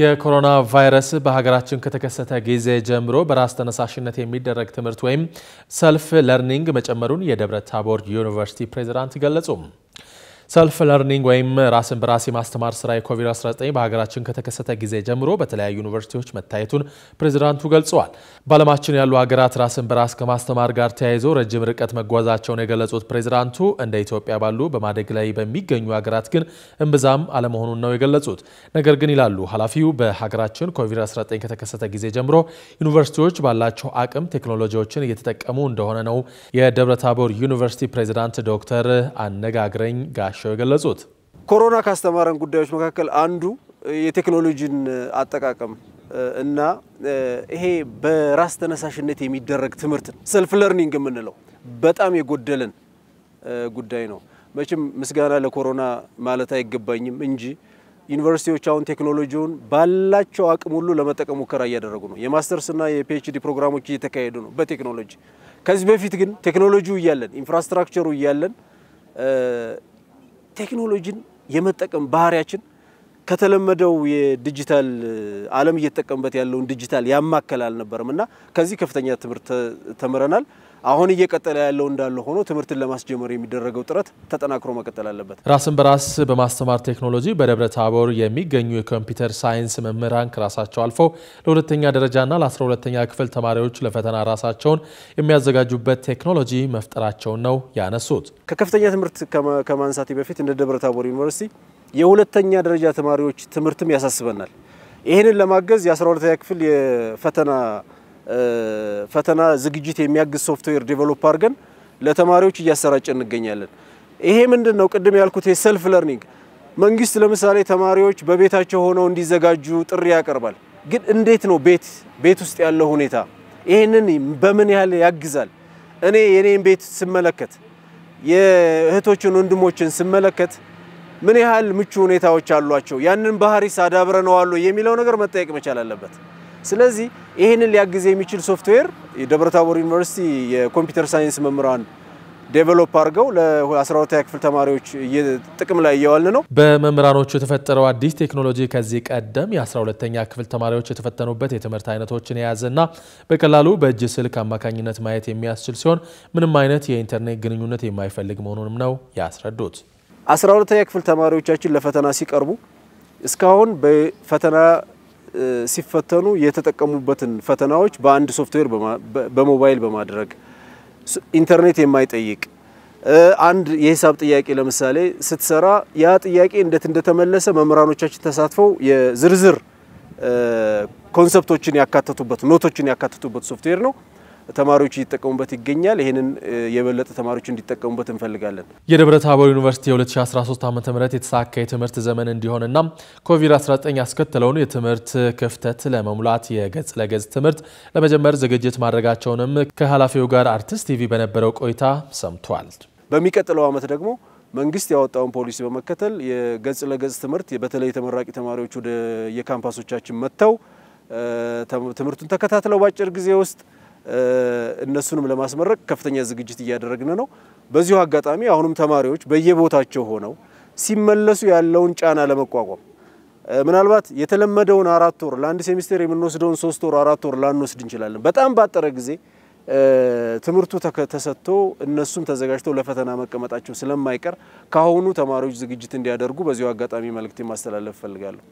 የኮሮና ቫይረስ በሀገራችን ከተከሰተ ጊዜ ጀምሮ በራስ ተነሳሽነት የሚደረግ ትምህርት ወይም ሰልፍ ለርኒንግ መጨመሩን የደብረ ታቦር ዩኒቨርሲቲ ፕሬዚዳንት ገለጹ። ሰልፍ ለርኒንግ ወይም ራስን በራስ የማስተማር ስራ የኮቪድ-19 በሀገራችን ከተከሰተ ጊዜ ጀምሮ በተለያዩ ዩኒቨርሲቲዎች መታየቱን ፕሬዚዳንቱ ገልጸዋል። በዓለማችን ያሉ ሀገራት ራስን በራስ ከማስተማር ጋር ተያይዞ ረጅም ርቀት መጓዛቸውን የገለጹት ፕሬዚዳንቱ እንደ ኢትዮጵያ ባሉ በማደግ ላይ በሚገኙ ሀገራት ግን እምብዛም አለመሆኑን ነው የገለጹት። ነገር ግን ይላሉ ኃላፊው በሀገራችን ኮቪድ-19 ከተከሰተ ጊዜ ጀምሮ ዩኒቨርሲቲዎች ባላቸው አቅም ቴክኖሎጂዎችን እየተጠቀሙ እንደሆነ ነው የደብረታቦር ዩኒቨርሲቲ ፕሬዚዳንት ዶክተር አነጋግረኝ ጋሽ ናቸው የገለጹት ኮሮና ካስተማረን ጉዳዮች መካከል አንዱ የቴክኖሎጂን አጠቃቀም እና ይሄ በራስ ተነሳሽነት የሚደረግ ትምህርት ሰልፍ ለርኒንግ የምንለው በጣም የጎደለን ጉዳይ ነው። መቼም ምስጋና ለኮሮና ማለት አይገባኝም እንጂ ዩኒቨርሲቲዎች አሁን ቴክኖሎጂውን ባላቸው አቅም ሁሉ ለመጠቀም ሙከራ እያደረጉ ነው። የማስተርስና የፒኤችዲ ፕሮግራሞች እየተካሄዱ ነው በቴክኖሎጂ። ከዚህ በፊት ግን ቴክኖሎጂው እያለን ኢንፍራስትራክቸሩ እያለን ቴክኖሎጂን የመጠቀም ባህሪያችን ከተለመደው የዲጂታል ዓለም እየተጠቀምበት ያለውን ዲጂታል ያማከል አልነበረም እና ከዚህ ከፍተኛ ትምህርት ተምረናል። አሁን እየቀጠለ ያለው እንዳለ ሆኖ ትምህርትን ለማስጀመር የሚደረገው ጥረት ተጠናክሮ መቀጠል አለበት። ራስን በራስ በማስተማር ቴክኖሎጂ በደብረ ታቦር የሚገኙ የኮምፒውተር ሳይንስ መምህራን ከራሳቸው አልፈው ለሁለተኛ ደረጃና ለ12ተኛ ክፍል ተማሪዎች ለፈተና ራሳቸውን የሚያዘጋጁበት ቴክኖሎጂ መፍጠራቸውን ነው ያነሱት። ከከፍተኛ ትምህርት ከማንሳቴ በፊት እንደ ደብረ ታቦር ዩኒቨርሲቲ የሁለተኛ ደረጃ ተማሪዎች ትምህርትም ያሳስበናል። ይህንን ለማገዝ የ 12 ተኛ ክፍል የፈተና ፈተና ዝግጅት የሚያግዝ ሶፍትዌር ዴቨሎፕ አድርገን ለተማሪዎች እያሰራጨ እንገኛለን። ይሄ ምንድን ነው? ቅድም ያልኩት የሰልፍ ለርኒንግ መንግስት ለምሳሌ ተማሪዎች በቤታቸው ሆነው እንዲዘጋጁ ጥሪ ያቀርባል። ግን እንዴት ነው ቤት ቤት ውስጥ ያለው ሁኔታ ይህንን በምን ያህል ያግዛል? እኔ የኔን ቤት ስመለከት የእህቶችን ወንድሞችን ስመለከት ምን ያህል ምቹ ሁኔታዎች አሏቸው፣ ያንን ባህሪስ አዳብረነዋል የሚለው ነገር መጠየቅ መቻል አለበት። ስለዚህ ይህንን ሊያግዝ የሚችል ሶፍትዌር የደብረታቦር ዩኒቨርሲቲ የኮምፒውተር ሳይንስ መምህራን ዴቨሎፕ አድርገው ለ12ኛ ክፍል ተማሪዎች ጥቅም ላይ እየዋልን ነው። በመምህራኖቹ የተፈጠረው አዲስ ቴክኖሎጂ ከዚህ ቀደም የ12ኛ ክፍል ተማሪዎች የተፈተኑበት የትምህርት አይነቶችን የያዘና በቀላሉ በእጅ ስልክ አማካኝነት ማየት የሚያስችል ሲሆን ምንም አይነት የኢንተርኔት ግንኙነት የማይፈልግ መሆኑንም ነው ያስረዱት። 12ኛ ክፍል ተማሪዎቻችን ለፈተና ሲቀርቡ እስካሁን በፈተና ሲፈተኑ የተጠቀሙበትን ፈተናዎች በአንድ ሶፍትዌር በሞባይል በማድረግ ኢንተርኔት የማይጠይቅ አንድ የሂሳብ ጥያቄ ለምሳሌ ስትሰራ ያ ጥያቄ እንዴት እንደተመለሰ መምህራኖቻችን ተሳትፈው የዝርዝር ኮንሰፕቶችን ያካተቱበት ኖቶችን ያካተቱበት ሶፍትዌር ነው። ተማሪዎች እየተጠቀሙበት ይገኛል። ይህንን የበለጠ ተማሪዎች እንዲጠቀሙበት እንፈልጋለን። የደብረ ታቦር ዩኒቨርሲቲ የ2013 ዓ ም የተሳካ የትምህርት ዘመን እንዲሆንና ኮቪድ-19 ያስከተለውን የትምህርት ክፍተት ለመሙላት የገጽ ለገጽ ትምህርት ለመጀመር ዝግጅት ማድረጋቸውንም ከኃላፊው ጋር አርቲስት ቲቪ በነበረው ቆይታ ሰምቷል። በሚቀጥለው ዓመት ደግሞ መንግስት ያወጣውን ፖሊሲ በመከተል የገጽ ለገጽ ትምህርት በተለይ ተመራቂ ተማሪዎች ወደ የካምፓሶቻችን መጥተው ትምህርቱን ተከታትለው በአጭር ጊዜ ውስጥ እነሱንም ለማስመረቅ ከፍተኛ ዝግጅት እያደረግን ነው። በዚሁ አጋጣሚ አሁንም ተማሪዎች በየቦታቸው ሆነው ሲመለሱ ያለውን ጫና ለመቋቋም ምናልባት የተለመደውን አራት ወር ለአንድ ሴሚስቴር የምንወስደውን ሶስት ወር አራት ወር ላንወስድ እንችላለን። በጣም ባጠረ ጊዜ ትምህርቱ ተሰጥቶ እነሱም ተዘጋጅተው ለፈተና መቀመጣቸው ስለማይቀር ከአሁኑ ተማሪዎች ዝግጅት እንዲያደርጉ በዚሁ አጋጣሚ መልእክቴ ማስተላለፍ እፈልጋለሁ።